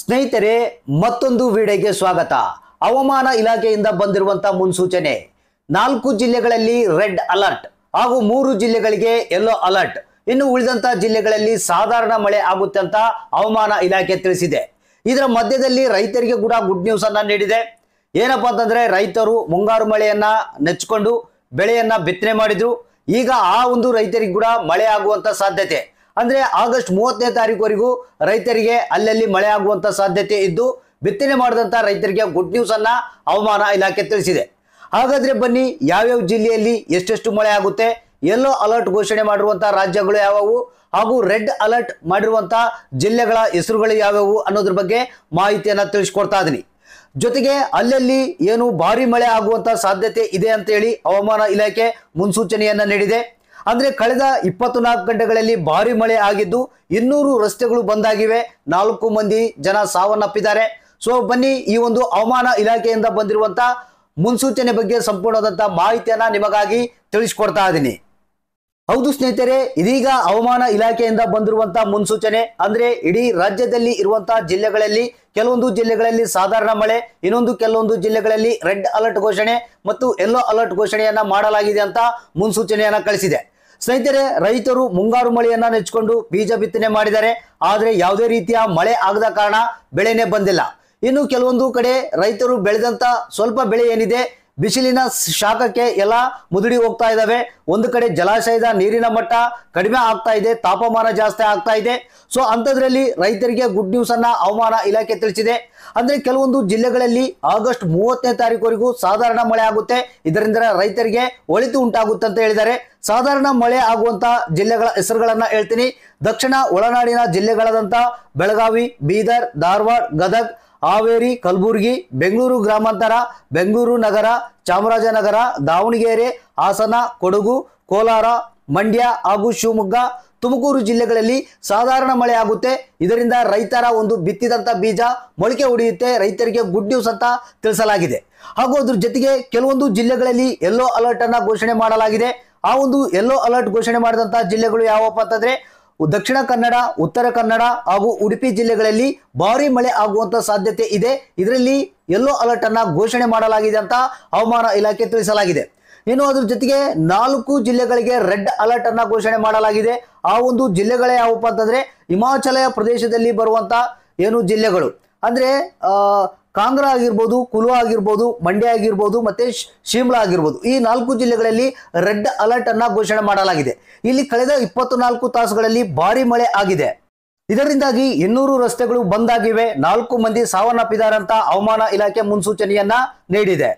ಸ್ನೇಹಿತರೆ ಮತ್ತೊಂದು ವಿಡಿಯೋಗೆ ಸ್ವಾಗತ ಹವಾಮಾನ ಇಲಾಖೆಯಿಂದ ಬಂದಿರುವಂತಹ ಮುನ್ಸೂಚನೆ ನಾಲ್ಕು ಜಿಲ್ಲೆಗಳಲ್ಲಿ ರೆಡ್ ಅಲರ್ಟ್ ಹಾಗೂ ಮೂರು ಜಿಲ್ಲೆಗಳಿಗೆ ಯೆಲ್ಲೋ ಅಲರ್ಟ್ ಇನ್ನು ಉಳಿದಂತಹ ಜಿಲ್ಲೆಗಳಲ್ಲಿ ಸಾಧಾರಣ ಮಳೆ ಆಗುತ್ತೆ ಅಂತ ಹವಾಮಾನ ಇಲಾಖೆ ತಿಳಿಸಿದೆ ಇದರ ಮಧ್ಯದಲ್ಲಿ ರೈತರಿಗೆ ಕೂಡ ಗುಡ್ ನ್ಯೂಸ್ ಅನ್ನ ನೀಡಿದೆ ಏನಪ್ಪಾ ಅಂತಂದ್ರೆ ರೈತರು ಮುಂಗಾರು ಮಳೆಯನ್ನ ನೆಚ್ಚಿಕೊಂಡು ಬೆಳೆಯನ್ನ ಬಿತ್ತನೆ ಮಾಡಿದ್ರು ಈಗ ಆ ಒಂದು ರೈತರಿಗೆ ಕೂಡ ಮಳೆ ಆಗುವಂತ ಸಾಧ್ಯತೆ ಅಂದ್ರೆ ಆಗಸ್ಟ್ ಮೂವತ್ತನೇ ತಾರೀಕುವರೆಗೂ ರೈತರಿಗೆ ಅಲ್ಲಲ್ಲಿ ಮಳೆ ಆಗುವಂತ ಸಾಧ್ಯತೆ ಇದ್ದು ಬಿತ್ತನೆ ಮಾಡಿದಂತ ರೈತರಿಗೆ ಗುಡ್ ನ್ಯೂಸ್ ಅನ್ನ ಹವಾಮಾನ ಇಲಾಖೆ ತಿಳಿಸಿದೆ ಹಾಗಾದ್ರೆ ಬನ್ನಿ ಯಾವ್ಯಾವ ಜಿಲ್ಲೆಯಲ್ಲಿ ಎಷ್ಟೆಷ್ಟು ಮಳೆ ಆಗುತ್ತೆ ಯೆಲ್ಲೋ ಅಲರ್ಟ್ ಘೋಷಣೆ ಮಾಡಿರುವಂಥ ರಾಜ್ಯಗಳು ಯಾವ್ಯಾವು ಹಾಗೂ ರೆಡ್ ಅಲರ್ಟ್ ಮಾಡಿರುವಂಥ ಜಿಲ್ಲೆಗಳ ಹೆಸರುಗಳು ಯಾವ್ಯಾವು ಅನ್ನೋದ್ರ ಬಗ್ಗೆ ಮಾಹಿತಿಯನ್ನ ತಿಳಿಸ್ಕೊಡ್ತಾ ಇದೀನಿ ಜೊತೆಗೆ ಅಲ್ಲಲ್ಲಿ ಏನು ಭಾರಿ ಮಳೆ ಆಗುವಂತ ಸಾಧ್ಯತೆ ಇದೆ ಅಂತ ಹೇಳಿ ಹವಾಮಾನ ಇಲಾಖೆ ಮುನ್ಸೂಚನೆಯನ್ನ ನೀಡಿದೆ ಅಂದ್ರೆ ಕಳೆದ ಇಪ್ಪತ್ತು ನಾಲ್ಕು ಗಂಟೆಗಳಲ್ಲಿ ಭಾರಿ ಮಳೆ ಆಗಿದ್ದು ಇನ್ನೂರು ರಸ್ತೆಗಳು ಬಂದಾಗಿವೆ ನಾಲ್ಕು ಮಂದಿ ಜನ ಸಾವನ್ನಪ್ಪಿದ್ದಾರೆ ಸೊ ಬನ್ನಿ ಈ ಒಂದು ಹವಾಮಾನ ಇಲಾಖೆಯಿಂದ ಬಂದಿರುವಂತ ಮುನ್ಸೂಚನೆ ಬಗ್ಗೆ ಸಂಪೂರ್ಣದಂತ ಮಾಹಿತಿಯನ್ನ ನಿಮಗಾಗಿ ತಿಳಿಸ್ಕೊಡ್ತಾ ಇದ್ದೀನಿ ಹೌದು ಸ್ನೇಹಿತರೆ ಇದೀಗ ಹವಾಮಾನ ಇಲಾಖೆಯಿಂದ ಬಂದಿರುವಂತಹ ಮುನ್ಸೂಚನೆ ಅಂದ್ರೆ ಇಡೀ ರಾಜ್ಯದಲ್ಲಿ ಇರುವಂತಹ ಜಿಲ್ಲೆಗಳಲ್ಲಿ ಕೆಲವೊಂದು ಜಿಲ್ಲೆಗಳಲ್ಲಿ ಸಾಧಾರಣ ಮಳೆ ಇನ್ನೊಂದು ಕೆಲವೊಂದು ಜಿಲ್ಲೆಗಳಲ್ಲಿ ರೆಡ್ ಅಲರ್ಟ್ ಘೋಷಣೆ ಮತ್ತು ಯೆಲ್ಲೋ ಅಲರ್ಟ್ ಘೋಷಣೆಯನ್ನ ಮಾಡಲಾಗಿದೆ ಅಂತ ಮುನ್ಸೂಚನೆಯನ್ನ ಕಳಿಸಿದೆ ಸ್ನೇಹಿತರೆ ರೈತರು ಮುಂಗಾರು ಮಳೆಯನ್ನ ನೆಚ್ಚಿಕೊಂಡು ಬೀಜ ಬಿತ್ತನೆ ಮಾಡಿದ್ದಾರೆ ಆದರೆ ಯಾವುದೇ ರೀತಿಯ ಮಳೆ ಆಗದ ಕಾರಣ ಬೆಳೆನೇ ಬಂದಿಲ್ಲ ಇನ್ನು ಕೆಲವೊಂದು ಕಡೆ ರೈತರು ಬೆಳೆದಂತ ಸ್ವಲ್ಪ ಬೆಳೆ ಏನಿದೆ ಬಿಸಿಲಿನ ಶಾಖಕ್ಕೆ ಎಲ್ಲ ಮುದುಡಿ ಹೋಗ್ತಾ ಇದ್ದಾವೆ ಒಂದು ಕಡೆ ಜಲಾಶಯದ ನೀರಿನ ಮಟ್ಟ ಕಡಿಮೆ ಆಗ್ತಾ ಇದೆ ತಾಪಮಾನ ಜಾಸ್ತಿ ಆಗ್ತಾ ಇದೆ ಸೊ ಅಂಥದ್ರಲ್ಲಿ ರೈತರಿಗೆ ಗುಡ್ ನ್ಯೂಸ್ ಅನ್ನ ಹವಾಮಾನ ಇಲಾಖೆ ತಿಳಿಸಿದೆ ಅಂದ್ರೆ ಕೆಲವೊಂದು ಜಿಲ್ಲೆಗಳಲ್ಲಿ ಆಗಸ್ಟ್ ಮೂವತ್ತನೇ ತಾರೀಕುವರೆಗೂ ಸಾಧಾರಣ ಮಳೆ ಆಗುತ್ತೆ ಇದರಿಂದ ರೈತರಿಗೆ ಒಳಿತು ಉಂಟಾಗುತ್ತೆ ಅಂತ ಹೇಳಿದ್ದಾರೆ ಸಾಧಾರಣ ಮಳೆ ಆಗುವಂತ ಜಿಲ್ಲೆಗಳ ಹೆಸರುಗಳನ್ನ ಹೇಳ್ತೀನಿ ದಕ್ಷಿಣ ಒಳನಾಡಿನ ಜಿಲ್ಲೆಗಳಾದಂತ ಬೆಳಗಾವಿ ಬೀದರ್ ಧಾರವಾಡ ಗದಗ್ ಹಾವೇರಿ ಕಲಬುರಗಿ ಬೆಂಗಳೂರು ಗ್ರಾಮಾಂತರ ಬೆಂಗಳೂರು ನಗರ ಚಾಮರಾಜನಗರ ದಾವಣಗೆರೆ ಹಾಸನ ಕೊಡಗು ಕೋಲಾರ ಮಂಡ್ಯ ಹಾಗೂ ಶಿವಮೊಗ್ಗ ತುಮಕೂರು ಜಿಲ್ಲೆಗಳಲ್ಲಿ ಸಾಧಾರಣ ಮಳೆ ಆಗುತ್ತೆ ಇದರಿಂದ ರೈತರ ಒಂದು ಬಿತ್ತಿದಂಥ ಬೀಜ ಮೊಳಕೆ ಹೊಡೆಯುತ್ತೆ ರೈತರಿಗೆ ಗುಡ್ ನ್ಯೂಸ್ ಅಂತ ತಿಳಿಸಲಾಗಿದೆ ಹಾಗೂ ಅದ್ರ ಜೊತೆಗೆ ಕೆಲವೊಂದು ಜಿಲ್ಲೆಗಳಲ್ಲಿ ಯೆಲ್ಲೋ ಅಲರ್ಟ್ ಅನ್ನ ಘೋಷಣೆ ಮಾಡಲಾಗಿದೆ ಆ ಒಂದು ಯೆಲ್ಲೋ ಅಲರ್ಟ್ ಘೋಷಣೆ ಮಾಡಿದಂತಹ ಜಿಲ್ಲೆಗಳು ಯಾವಪ್ಪ ಅಂತಂದ್ರೆ ದಕ್ಷಿಣ ಕನ್ನಡ ಉತ್ತರ ಕನ್ನಡ ಹಾಗೂ ಉಡುಪಿ ಜಿಲ್ಲೆಗಳಲ್ಲಿ ಭಾರಿ ಮಳೆ ಆಗುವಂತ ಸಾಧ್ಯತೆ ಇದೆ ಇದರಲ್ಲಿ ಯೆಲ್ಲೋ ಅಲರ್ಟ್ ಅನ್ನ ಘೋಷಣೆ ಮಾಡಲಾಗಿದೆ ಅಂತ ಹವಾಮಾನ ಇಲಾಖೆ ತಿಳಿಸಲಾಗಿದೆ ಇನ್ನು ಅದ್ರ ಜೊತೆಗೆ ನಾಲ್ಕು ಜಿಲ್ಲೆಗಳಿಗೆ ರೆಡ್ ಅಲರ್ಟ್ ಅನ್ನ ಘೋಷಣೆ ಮಾಡಲಾಗಿದೆ ಆ ಒಂದು ಜಿಲ್ಲೆಗಳೇ ಯಾವಪ್ಪ ಅಂತಂದ್ರೆ ಹಿಮಾಚಲ ಪ್ರದೇಶದಲ್ಲಿ ಬರುವಂತ ಏನು ಜಿಲ್ಲೆಗಳು ಅಂದ್ರೆ ಕಾಂಗ್ರಾ ಆಗಿರ್ಬೋದು ಕುಲು ಆಗಿರ್ಬೋದು ಮಂಡ್ಯ ಆಗಿರ್ಬೋದು ಮತ್ತೆ ಶಿಮ್ಲಾ ಆಗಿರ್ಬೋದು ಈ ನಾಲ್ಕು ಜಿಲ್ಲೆಗಳಲ್ಲಿ ರೆಡ್ ಅಲರ್ಟ್ ಅನ್ನ ಘೋಷಣೆ ಮಾಡಲಾಗಿದೆ ಇಲ್ಲಿ ಕಳೆದ ಇಪ್ಪತ್ತು ನಾಲ್ಕು ತಾಸುಗಳಲ್ಲಿ ಭಾರಿ ಮಳೆ ಆಗಿದೆ ಇದರಿಂದಾಗಿ ಇನ್ನೂರು ರಸ್ತೆಗಳು ಬಂದ್ ಆಗಿವೆ ನಾಲ್ಕು ಮಂದಿ ಸಾವನ್ನಪ್ಪಿದಾರಂತ ಹವಾಮಾನ ಇಲಾಖೆ ಮುನ್ಸೂಚನೆಯನ್ನ ನೀಡಿದೆ